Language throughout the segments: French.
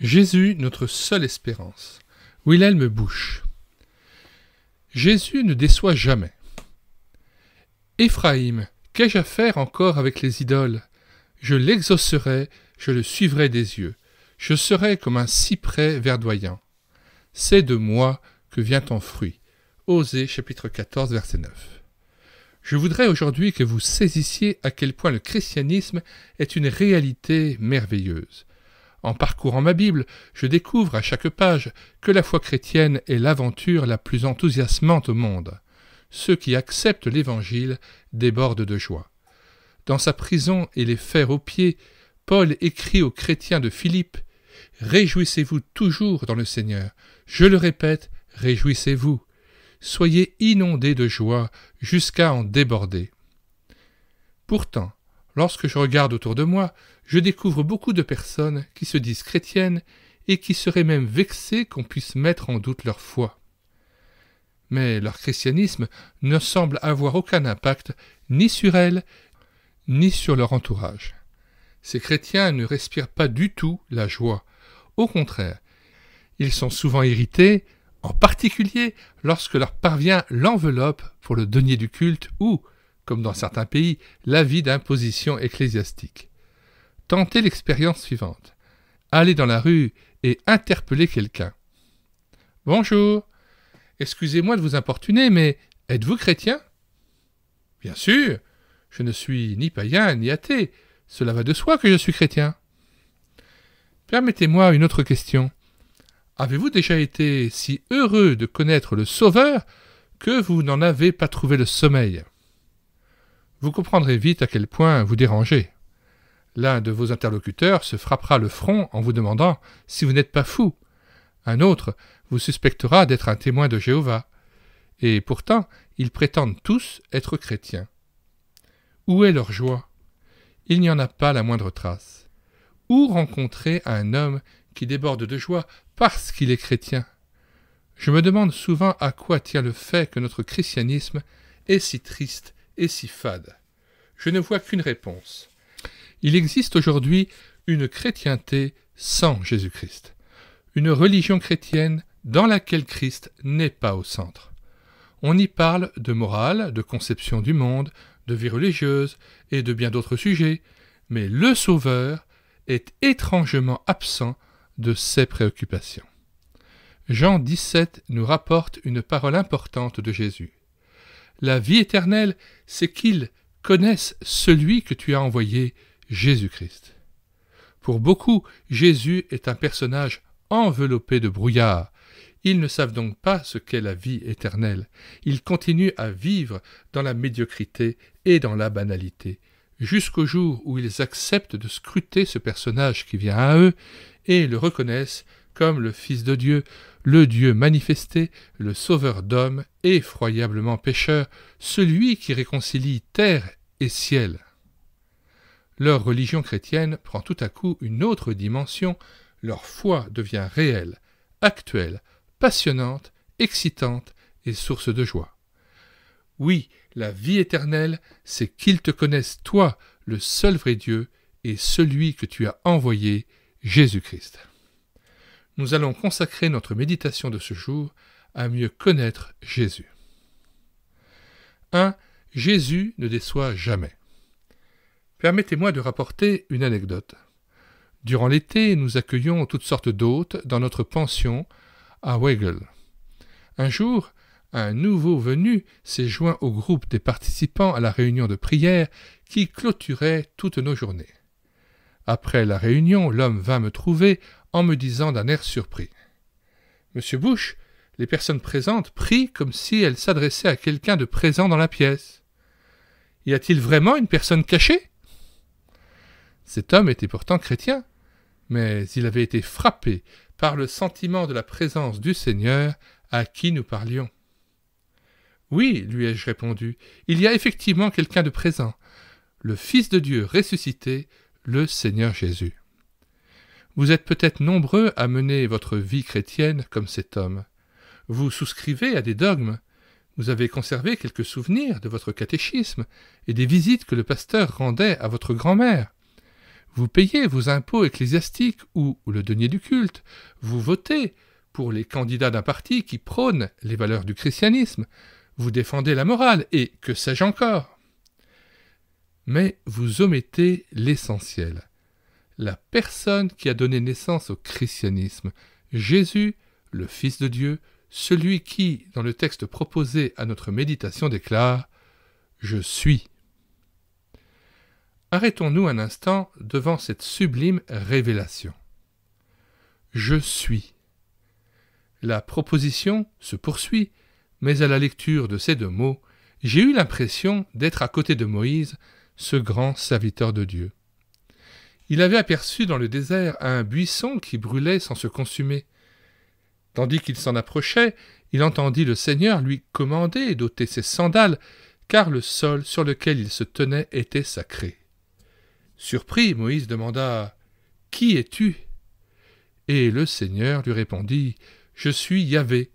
Jésus, notre seule espérance. Wilhelm bouche. Jésus ne déçoit jamais. Éphraïm, qu'ai-je à faire encore avec les idoles Je l'exaucerai, je le suivrai des yeux. Je serai comme un cyprès verdoyant. C'est de moi que vient ton fruit. Osée chapitre 14 verset 9. Je voudrais aujourd'hui que vous saisissiez à quel point le christianisme est une réalité merveilleuse. En parcourant ma Bible, je découvre à chaque page que la foi chrétienne est l'aventure la plus enthousiasmante au monde. Ceux qui acceptent l'Évangile débordent de joie. Dans sa prison et les fers aux pieds, Paul écrit aux chrétiens de Philippe Réjouissez-vous toujours dans le Seigneur. Je le répète, réjouissez-vous. Soyez inondés de joie jusqu'à en déborder. Pourtant, Lorsque je regarde autour de moi, je découvre beaucoup de personnes qui se disent chrétiennes et qui seraient même vexées qu'on puisse mettre en doute leur foi. Mais leur christianisme ne semble avoir aucun impact ni sur elles, ni sur leur entourage. Ces chrétiens ne respirent pas du tout la joie. Au contraire, ils sont souvent irrités, en particulier lorsque leur parvient l'enveloppe pour le denier du culte ou, comme dans certains pays, la vie d'imposition ecclésiastique. Tentez l'expérience suivante. Allez dans la rue et interpellez quelqu'un. Bonjour. Excusez-moi de vous importuner, mais êtes-vous chrétien Bien sûr. Je ne suis ni païen ni athée. Cela va de soi que je suis chrétien. Permettez-moi une autre question. Avez-vous déjà été si heureux de connaître le Sauveur que vous n'en avez pas trouvé le sommeil vous comprendrez vite à quel point vous dérangez. L'un de vos interlocuteurs se frappera le front en vous demandant si vous n'êtes pas fou. Un autre vous suspectera d'être un témoin de Jéhovah. Et pourtant, ils prétendent tous être chrétiens. Où est leur joie Il n'y en a pas la moindre trace. Où rencontrer un homme qui déborde de joie parce qu'il est chrétien Je me demande souvent à quoi tient le fait que notre christianisme est si triste et si fade je ne vois qu'une réponse. Il existe aujourd'hui une chrétienté sans Jésus-Christ, une religion chrétienne dans laquelle Christ n'est pas au centre. On y parle de morale, de conception du monde, de vie religieuse et de bien d'autres sujets, mais le Sauveur est étrangement absent de ces préoccupations. Jean 17 nous rapporte une parole importante de Jésus. La vie éternelle, c'est qu'il, connaissent celui que tu as envoyé, Jésus-Christ. Pour beaucoup, Jésus est un personnage enveloppé de brouillard. Ils ne savent donc pas ce qu'est la vie éternelle. Ils continuent à vivre dans la médiocrité et dans la banalité, jusqu'au jour où ils acceptent de scruter ce personnage qui vient à eux et le reconnaissent comme le Fils de Dieu, le Dieu manifesté, le Sauveur d'hommes, effroyablement pécheur, celui qui réconcilie terre et ciel. Leur religion chrétienne prend tout à coup une autre dimension, leur foi devient réelle, actuelle, passionnante, excitante et source de joie. Oui, la vie éternelle, c'est qu'ils te connaissent, toi, le seul vrai Dieu, et celui que tu as envoyé, Jésus-Christ nous allons consacrer notre méditation de ce jour à mieux connaître Jésus. 1. Jésus ne déçoit jamais. Permettez-moi de rapporter une anecdote. Durant l'été, nous accueillons toutes sortes d'hôtes dans notre pension à Wegel. Un jour, un nouveau venu s'est joint au groupe des participants à la réunion de prière qui clôturait toutes nos journées. Après la réunion, l'homme vint me trouver en me disant d'un air surpris. Monsieur Bush, les personnes présentes prient comme si elles s'adressaient à quelqu'un de présent dans la pièce. Y a-t-il vraiment une personne cachée Cet homme était pourtant chrétien, mais il avait été frappé par le sentiment de la présence du Seigneur à qui nous parlions. Oui, lui ai-je répondu, il y a effectivement quelqu'un de présent, le Fils de Dieu ressuscité, le Seigneur Jésus. Vous êtes peut-être nombreux à mener votre vie chrétienne comme cet homme. Vous souscrivez à des dogmes. Vous avez conservé quelques souvenirs de votre catéchisme et des visites que le pasteur rendait à votre grand-mère. Vous payez vos impôts ecclésiastiques ou le denier du culte. Vous votez pour les candidats d'un parti qui prône les valeurs du christianisme. Vous défendez la morale et que sais-je encore. Mais vous omettez l'essentiel la personne qui a donné naissance au christianisme, Jésus, le Fils de Dieu, celui qui, dans le texte proposé à notre méditation, déclare ⁇ Je suis ⁇ Arrêtons-nous un instant devant cette sublime révélation. Je suis. La proposition se poursuit, mais à la lecture de ces deux mots, j'ai eu l'impression d'être à côté de Moïse, ce grand serviteur de Dieu il avait aperçu dans le désert un buisson qui brûlait sans se consumer. Tandis qu'il s'en approchait, il entendit le Seigneur lui commander d'ôter ses sandales, car le sol sur lequel il se tenait était sacré. Surpris, Moïse demanda Qui es-tu Et le Seigneur lui répondit Je suis Yahvé,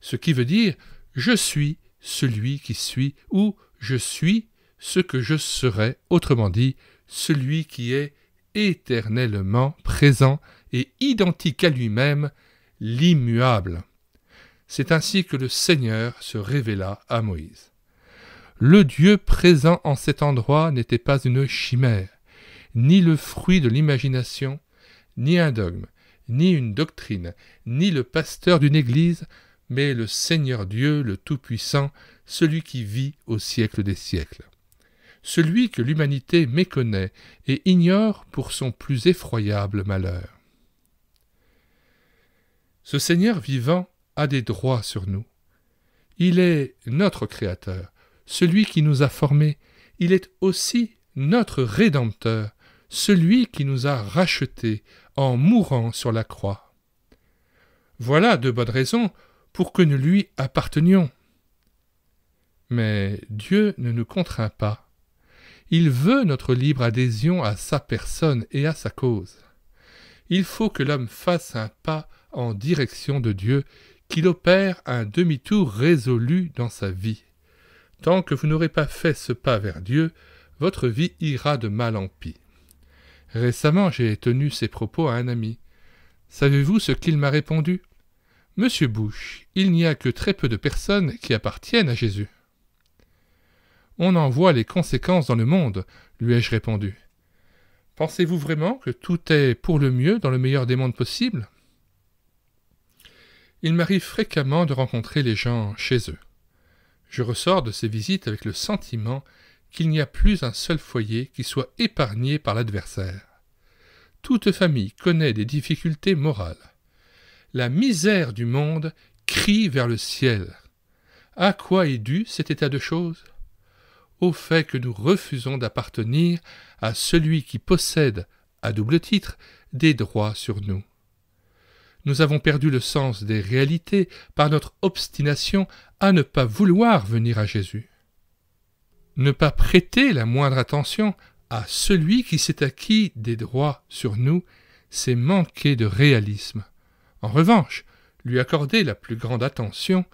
ce qui veut dire Je suis celui qui suis, ou Je suis ce que je serai, autrement dit, celui qui est éternellement présent et identique à lui-même, l'immuable. C'est ainsi que le Seigneur se révéla à Moïse. Le Dieu présent en cet endroit n'était pas une chimère, ni le fruit de l'imagination, ni un dogme, ni une doctrine, ni le pasteur d'une église, mais le Seigneur Dieu, le Tout-Puissant, celui qui vit au siècle des siècles celui que l'humanité méconnaît et ignore pour son plus effroyable malheur. Ce Seigneur vivant a des droits sur nous. Il est notre Créateur, celui qui nous a formés, il est aussi notre Rédempteur, celui qui nous a rachetés en mourant sur la croix. Voilà de bonnes raisons pour que nous lui appartenions. Mais Dieu ne nous contraint pas il veut notre libre adhésion à sa personne et à sa cause. Il faut que l'homme fasse un pas en direction de Dieu, qu'il opère un demi-tour résolu dans sa vie. Tant que vous n'aurez pas fait ce pas vers Dieu, votre vie ira de mal en pis. Récemment, j'ai tenu ces propos à un ami. Savez-vous ce qu'il m'a répondu Monsieur Bush, il n'y a que très peu de personnes qui appartiennent à Jésus. On en voit les conséquences dans le monde, lui ai-je répondu. Pensez-vous vraiment que tout est pour le mieux dans le meilleur des mondes possibles Il m'arrive fréquemment de rencontrer les gens chez eux. Je ressors de ces visites avec le sentiment qu'il n'y a plus un seul foyer qui soit épargné par l'adversaire. Toute famille connaît des difficultés morales. La misère du monde crie vers le ciel. À quoi est dû cet état de choses au fait que nous refusons d'appartenir à celui qui possède, à double titre, des droits sur nous. Nous avons perdu le sens des réalités par notre obstination à ne pas vouloir venir à Jésus. Ne pas prêter la moindre attention à celui qui s'est acquis des droits sur nous, c'est manquer de réalisme. En revanche, lui accorder la plus grande attention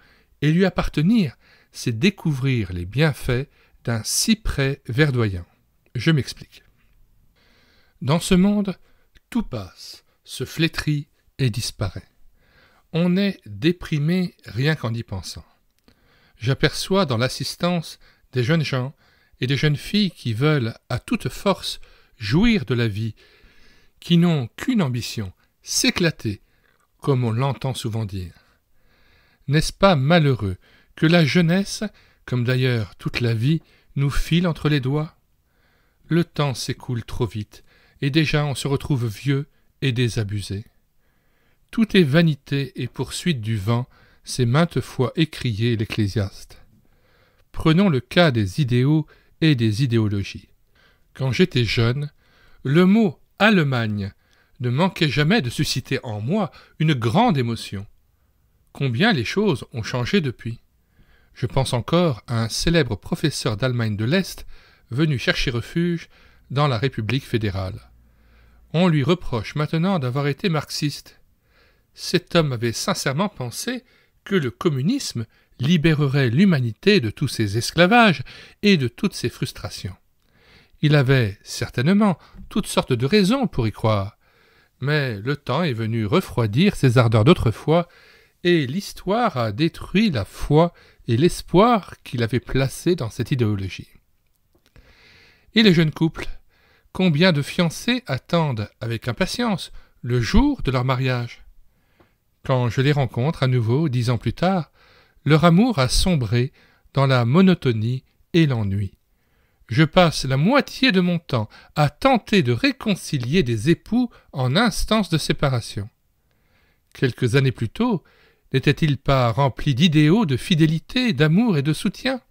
et lui appartenir, c'est découvrir les bienfaits d'un cyprès verdoyant. Je m'explique. Dans ce monde, tout passe, se flétrit et disparaît. On est déprimé rien qu'en y pensant. J'aperçois dans l'assistance des jeunes gens et des jeunes filles qui veulent à toute force jouir de la vie, qui n'ont qu'une ambition, s'éclater, comme on l'entend souvent dire. N'est-ce pas malheureux que la jeunesse, comme d'ailleurs toute la vie, nous file entre les doigts. Le temps s'écoule trop vite, et déjà on se retrouve vieux et désabusé. Tout est vanité et poursuite du vent, s'est maintes fois écrié l'Ecclésiaste. Prenons le cas des idéaux et des idéologies. Quand j'étais jeune, le mot Allemagne ne manquait jamais de susciter en moi une grande émotion. Combien les choses ont changé depuis. Je pense encore à un célèbre professeur d'Allemagne de l'Est venu chercher refuge dans la République fédérale. On lui reproche maintenant d'avoir été marxiste. Cet homme avait sincèrement pensé que le communisme libérerait l'humanité de tous ses esclavages et de toutes ses frustrations. Il avait certainement toutes sortes de raisons pour y croire, mais le temps est venu refroidir ses ardeurs d'autrefois, et l'histoire a détruit la foi et l'espoir qu'il avait placé dans cette idéologie. Et les jeunes couples Combien de fiancés attendent avec impatience le jour de leur mariage Quand je les rencontre à nouveau dix ans plus tard, leur amour a sombré dans la monotonie et l'ennui. Je passe la moitié de mon temps à tenter de réconcilier des époux en instance de séparation. Quelques années plus tôt, n'était-il pas rempli d'idéaux, de fidélité, d'amour et de soutien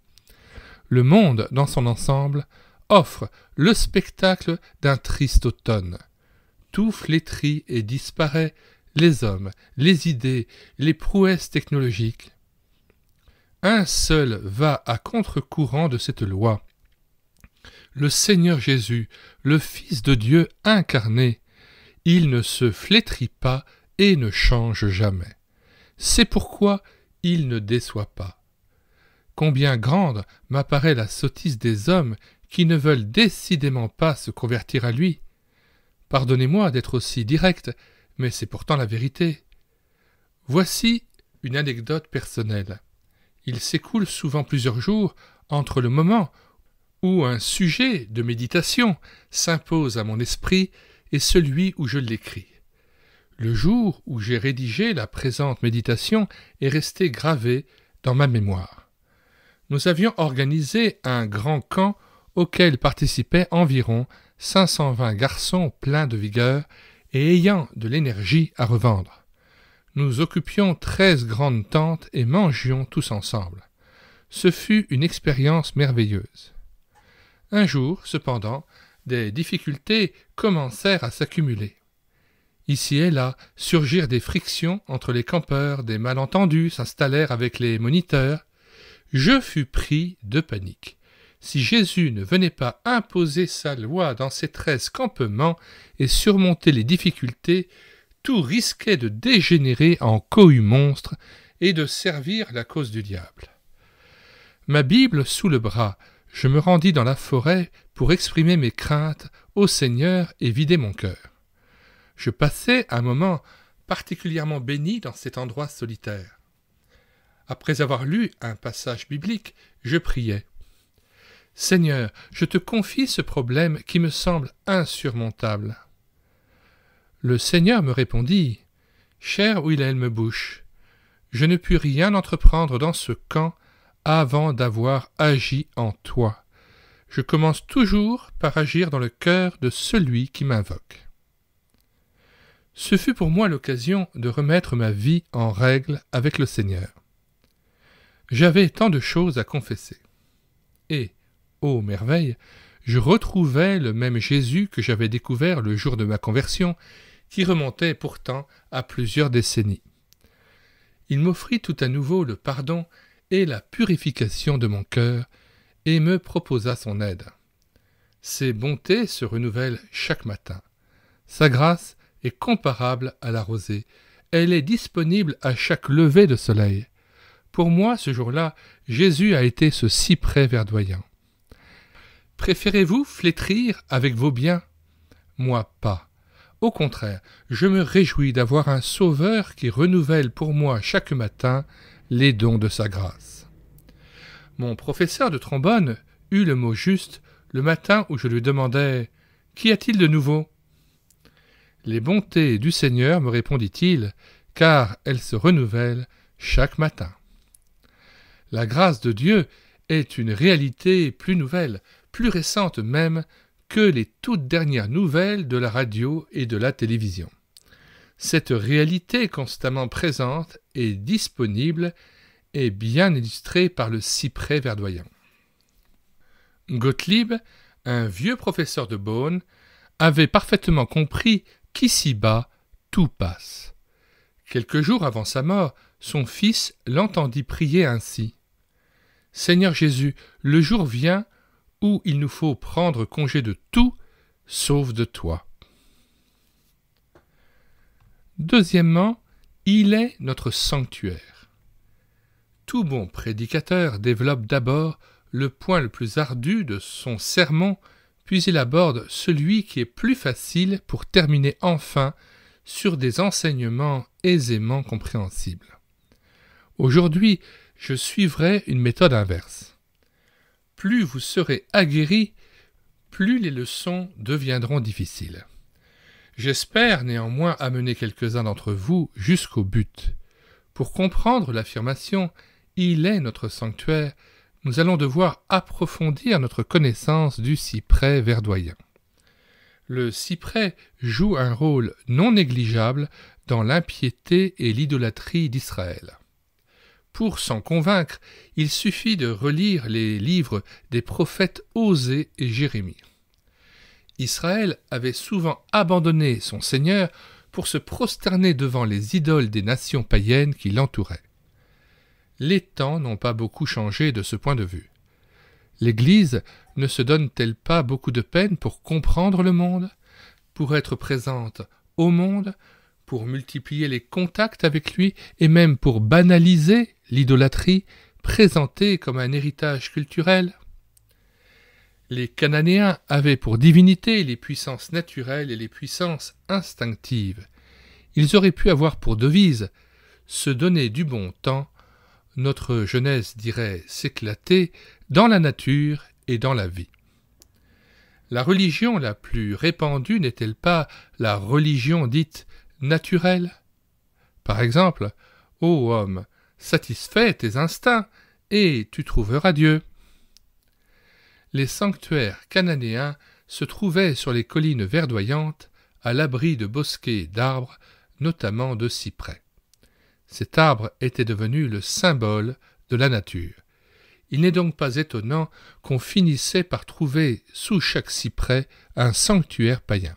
Le monde, dans son ensemble, offre le spectacle d'un triste automne. Tout flétrit et disparaît, les hommes, les idées, les prouesses technologiques. Un seul va à contre-courant de cette loi. Le Seigneur Jésus, le Fils de Dieu incarné, il ne se flétrit pas et ne change jamais. C'est pourquoi il ne déçoit pas. Combien grande m'apparaît la sottise des hommes qui ne veulent décidément pas se convertir à lui. Pardonnez-moi d'être aussi direct, mais c'est pourtant la vérité. Voici une anecdote personnelle. Il s'écoule souvent plusieurs jours entre le moment où un sujet de méditation s'impose à mon esprit et celui où je l'écris le jour où j'ai rédigé la présente méditation est resté gravé dans ma mémoire. Nous avions organisé un grand camp auquel participaient environ 520 garçons pleins de vigueur et ayant de l'énergie à revendre. Nous occupions treize grandes tentes et mangions tous ensemble. Ce fut une expérience merveilleuse. Un jour, cependant, des difficultés commencèrent à s'accumuler. Ici et là surgirent des frictions entre les campeurs, des malentendus s'installèrent avec les moniteurs. Je fus pris de panique. Si Jésus ne venait pas imposer sa loi dans ces treize campements et surmonter les difficultés, tout risquait de dégénérer en cohue monstre et de servir la cause du diable. Ma Bible sous le bras, je me rendis dans la forêt pour exprimer mes craintes au Seigneur et vider mon cœur. Je passais un moment particulièrement béni dans cet endroit solitaire. Après avoir lu un passage biblique, je priais. Seigneur, je te confie ce problème qui me semble insurmontable. Le Seigneur me répondit. Cher Wilhelm bouche je ne puis rien entreprendre dans ce camp avant d'avoir agi en toi. Je commence toujours par agir dans le cœur de celui qui m'invoque. Ce fut pour moi l'occasion de remettre ma vie en règle avec le Seigneur. J'avais tant de choses à confesser. Et, ô merveille, je retrouvais le même Jésus que j'avais découvert le jour de ma conversion, qui remontait pourtant à plusieurs décennies. Il m'offrit tout à nouveau le pardon et la purification de mon cœur, et me proposa son aide. Ses bontés se renouvellent chaque matin. Sa grâce comparable à la rosée. Elle est disponible à chaque lever de soleil. Pour moi, ce jour-là, Jésus a été ce cyprès verdoyant. Préférez-vous flétrir avec vos biens Moi pas. Au contraire, je me réjouis d'avoir un Sauveur qui renouvelle pour moi chaque matin les dons de sa grâce. Mon professeur de trombone eut le mot juste le matin où je lui demandais Qu'y a-t-il de nouveau les bontés du Seigneur, me répondit-il, car elles se renouvellent chaque matin. La grâce de Dieu est une réalité plus nouvelle, plus récente même que les toutes dernières nouvelles de la radio et de la télévision. Cette réalité constamment présente et disponible est bien illustrée par le cyprès verdoyant. Gottlieb, un vieux professeur de Beaune, avait parfaitement compris qu'ici-bas tout passe. Quelques jours avant sa mort, son fils l'entendit prier ainsi. Seigneur Jésus, le jour vient où il nous faut prendre congé de tout, sauf de toi. Deuxièmement, il est notre sanctuaire. Tout bon prédicateur développe d'abord le point le plus ardu de son sermon puis il aborde celui qui est plus facile pour terminer enfin sur des enseignements aisément compréhensibles. Aujourd'hui, je suivrai une méthode inverse. Plus vous serez aguerris, plus les leçons deviendront difficiles. J'espère néanmoins amener quelques-uns d'entre vous jusqu'au but. Pour comprendre l'affirmation Il est notre sanctuaire, nous allons devoir approfondir notre connaissance du cyprès verdoyen. Le cyprès joue un rôle non négligeable dans l'impiété et l'idolâtrie d'Israël. Pour s'en convaincre, il suffit de relire les livres des prophètes Osée et Jérémie. Israël avait souvent abandonné son Seigneur pour se prosterner devant les idoles des nations païennes qui l'entouraient les temps n'ont pas beaucoup changé de ce point de vue. L'Église ne se donne-t-elle pas beaucoup de peine pour comprendre le monde, pour être présente au monde, pour multiplier les contacts avec lui et même pour banaliser l'idolâtrie présentée comme un héritage culturel Les Cananéens avaient pour divinité les puissances naturelles et les puissances instinctives. Ils auraient pu avoir pour devise se donner du bon temps notre jeunesse dirait s'éclater dans la nature et dans la vie. La religion la plus répandue n'est-elle pas la religion dite naturelle Par exemple, Ô homme, satisfais tes instincts, et tu trouveras Dieu. Les sanctuaires cananéens se trouvaient sur les collines verdoyantes, à l'abri de bosquets d'arbres, notamment de cyprès. Cet arbre était devenu le symbole de la nature. Il n'est donc pas étonnant qu'on finissait par trouver sous chaque cyprès un sanctuaire païen.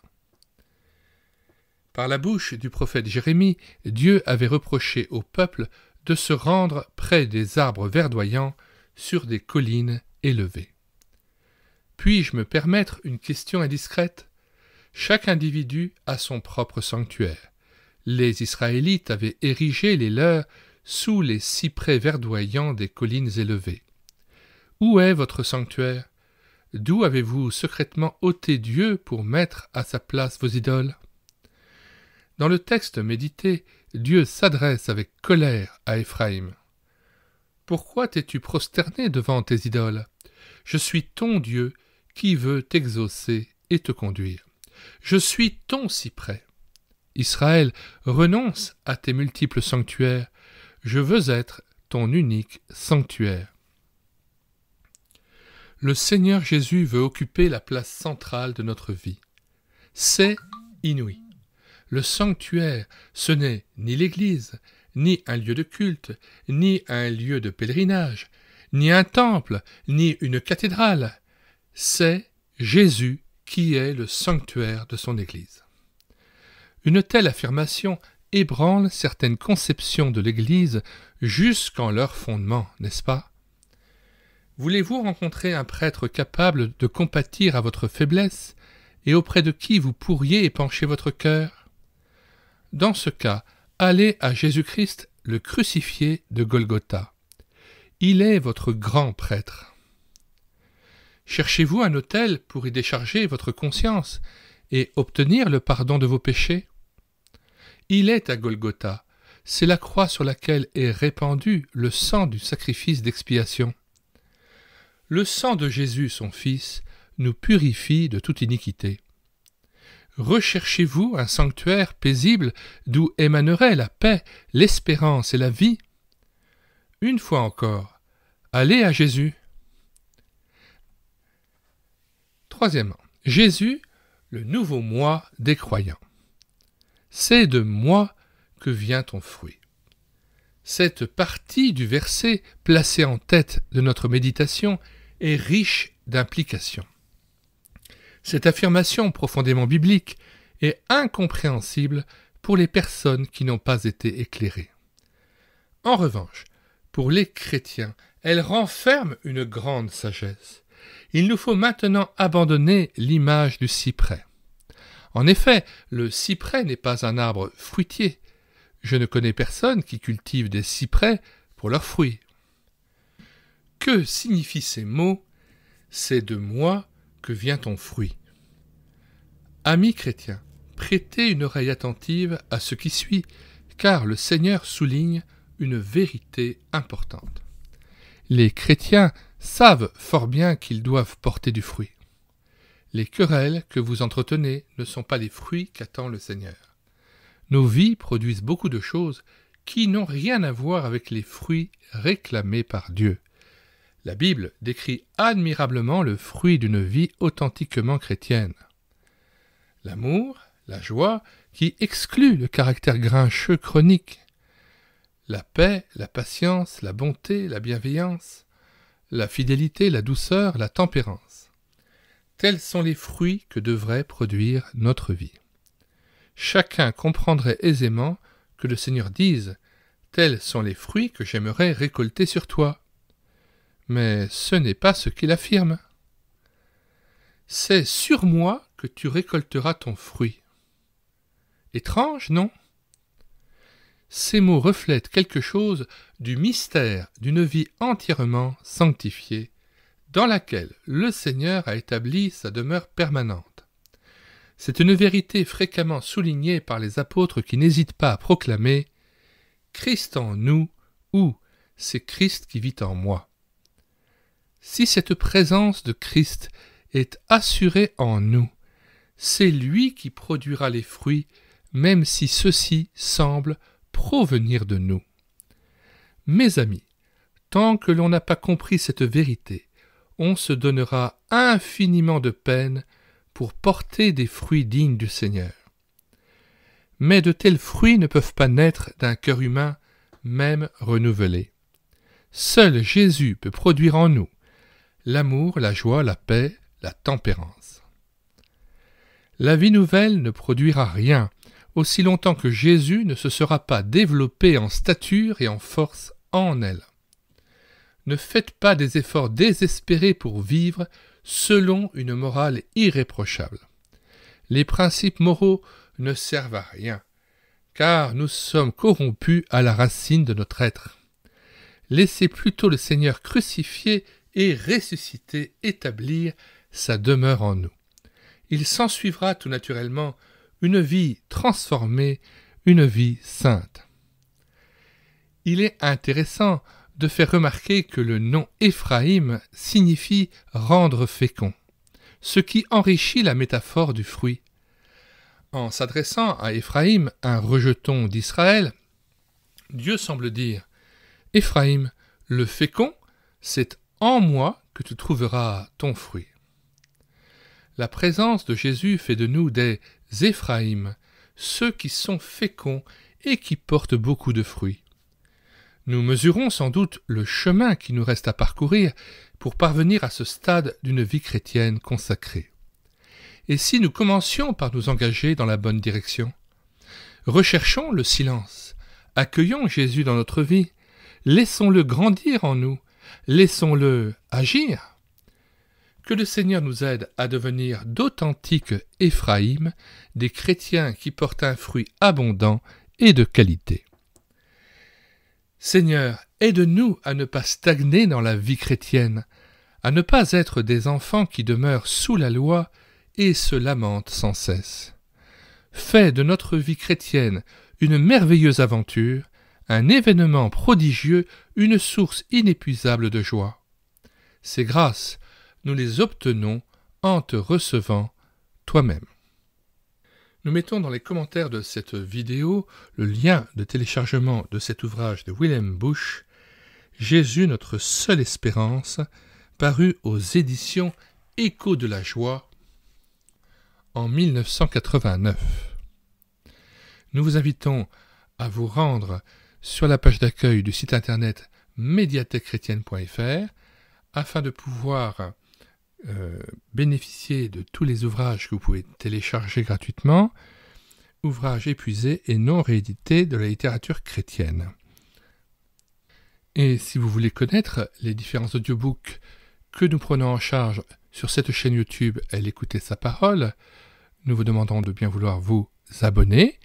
Par la bouche du prophète Jérémie, Dieu avait reproché au peuple de se rendre près des arbres verdoyants sur des collines élevées. Puis-je me permettre une question indiscrète Chaque individu a son propre sanctuaire les Israélites avaient érigé les leurs sous les cyprès verdoyants des collines élevées. Où est votre sanctuaire D'où avez-vous secrètement ôté Dieu pour mettre à sa place vos idoles Dans le texte médité, Dieu s'adresse avec colère à Éphraïm. Pourquoi t'es-tu prosterné devant tes idoles Je suis ton Dieu qui veut t'exaucer et te conduire. Je suis ton cyprès. Israël, renonce à tes multiples sanctuaires, je veux être ton unique sanctuaire. Le Seigneur Jésus veut occuper la place centrale de notre vie. C'est inouï. Le sanctuaire, ce n'est ni l'Église, ni un lieu de culte, ni un lieu de pèlerinage, ni un temple, ni une cathédrale. C'est Jésus qui est le sanctuaire de son Église. Une telle affirmation ébranle certaines conceptions de l'Église jusqu'en leur fondement, n'est-ce pas Voulez-vous rencontrer un prêtre capable de compatir à votre faiblesse et auprès de qui vous pourriez épancher votre cœur Dans ce cas, allez à Jésus-Christ le crucifié de Golgotha. Il est votre grand prêtre. Cherchez-vous un autel pour y décharger votre conscience et obtenir le pardon de vos péchés il est à Golgotha. C'est la croix sur laquelle est répandu le sang du sacrifice d'expiation. Le sang de Jésus, son Fils, nous purifie de toute iniquité. Recherchez-vous un sanctuaire paisible d'où émanerait la paix, l'espérance et la vie Une fois encore, allez à Jésus. Troisièmement, Jésus, le nouveau moi des croyants. C'est de moi que vient ton fruit. Cette partie du verset placée en tête de notre méditation est riche d'implications. Cette affirmation profondément biblique est incompréhensible pour les personnes qui n'ont pas été éclairées. En revanche, pour les chrétiens, elle renferme une grande sagesse. Il nous faut maintenant abandonner l'image du cyprès. En effet, le cyprès n'est pas un arbre fruitier. Je ne connais personne qui cultive des cyprès pour leurs fruits. Que signifient ces mots C'est de moi que vient ton fruit. Amis chrétiens, prêtez une oreille attentive à ce qui suit, car le Seigneur souligne une vérité importante. Les chrétiens savent fort bien qu'ils doivent porter du fruit. Les querelles que vous entretenez ne sont pas les fruits qu'attend le Seigneur. Nos vies produisent beaucoup de choses qui n'ont rien à voir avec les fruits réclamés par Dieu. La Bible décrit admirablement le fruit d'une vie authentiquement chrétienne. L'amour, la joie, qui exclut le caractère grincheux chronique, la paix, la patience, la bonté, la bienveillance, la fidélité, la douceur, la tempérance. Tels sont les fruits que devrait produire notre vie. Chacun comprendrait aisément que le Seigneur dise Tels sont les fruits que j'aimerais récolter sur toi. Mais ce n'est pas ce qu'il affirme. C'est sur moi que tu récolteras ton fruit. Étrange, non Ces mots reflètent quelque chose du mystère d'une vie entièrement sanctifiée dans laquelle le Seigneur a établi sa demeure permanente. C'est une vérité fréquemment soulignée par les apôtres qui n'hésitent pas à proclamer Christ en nous ou c'est Christ qui vit en moi. Si cette présence de Christ est assurée en nous, c'est lui qui produira les fruits, même si ceux-ci semblent provenir de nous. Mes amis, tant que l'on n'a pas compris cette vérité, on se donnera infiniment de peine pour porter des fruits dignes du Seigneur. Mais de tels fruits ne peuvent pas naître d'un cœur humain, même renouvelé. Seul Jésus peut produire en nous l'amour, la joie, la paix, la tempérance. La vie nouvelle ne produira rien aussi longtemps que Jésus ne se sera pas développé en stature et en force en elle ne faites pas des efforts désespérés pour vivre selon une morale irréprochable. Les principes moraux ne servent à rien, car nous sommes corrompus à la racine de notre être. Laissez plutôt le Seigneur crucifié et ressuscité établir sa demeure en nous. Il s'ensuivra tout naturellement une vie transformée, une vie sainte. Il est intéressant de faire remarquer que le nom Éphraïm signifie rendre fécond, ce qui enrichit la métaphore du fruit. En s'adressant à Éphraïm, un rejeton d'Israël, Dieu semble dire Éphraïm, le fécond, c'est en moi que tu trouveras ton fruit. La présence de Jésus fait de nous des Éphraïm, ceux qui sont féconds et qui portent beaucoup de fruits. Nous mesurons sans doute le chemin qui nous reste à parcourir pour parvenir à ce stade d'une vie chrétienne consacrée. Et si nous commencions par nous engager dans la bonne direction Recherchons le silence, accueillons Jésus dans notre vie, laissons-le grandir en nous, laissons-le agir. Que le Seigneur nous aide à devenir d'authentiques Éphraïm, des chrétiens qui portent un fruit abondant et de qualité. Seigneur, aide-nous à ne pas stagner dans la vie chrétienne, à ne pas être des enfants qui demeurent sous la loi et se lamentent sans cesse. Fais de notre vie chrétienne une merveilleuse aventure, un événement prodigieux, une source inépuisable de joie. Ces grâces, nous les obtenons en te recevant toi-même. Nous mettons dans les commentaires de cette vidéo le lien de téléchargement de cet ouvrage de Willem Bush, Jésus notre seule espérance, paru aux éditions Écho de la joie en 1989. Nous vous invitons à vous rendre sur la page d'accueil du site internet médiathèquechrétienne.fr afin de pouvoir euh, bénéficier de tous les ouvrages que vous pouvez télécharger gratuitement, ouvrages épuisés et non réédités de la littérature chrétienne. Et si vous voulez connaître les différents audiobooks que nous prenons en charge sur cette chaîne YouTube Elle écouter sa parole, nous vous demandons de bien vouloir vous abonner.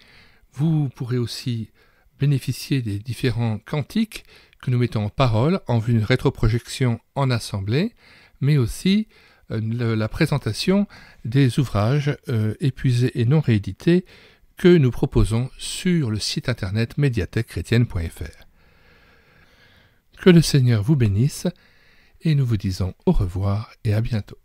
Vous pourrez aussi bénéficier des différents cantiques que nous mettons en parole en vue d'une rétroprojection en assemblée, mais aussi euh, la présentation des ouvrages euh, épuisés et non réédités que nous proposons sur le site internet médiathèquechrétienne.fr. Que le Seigneur vous bénisse et nous vous disons au revoir et à bientôt.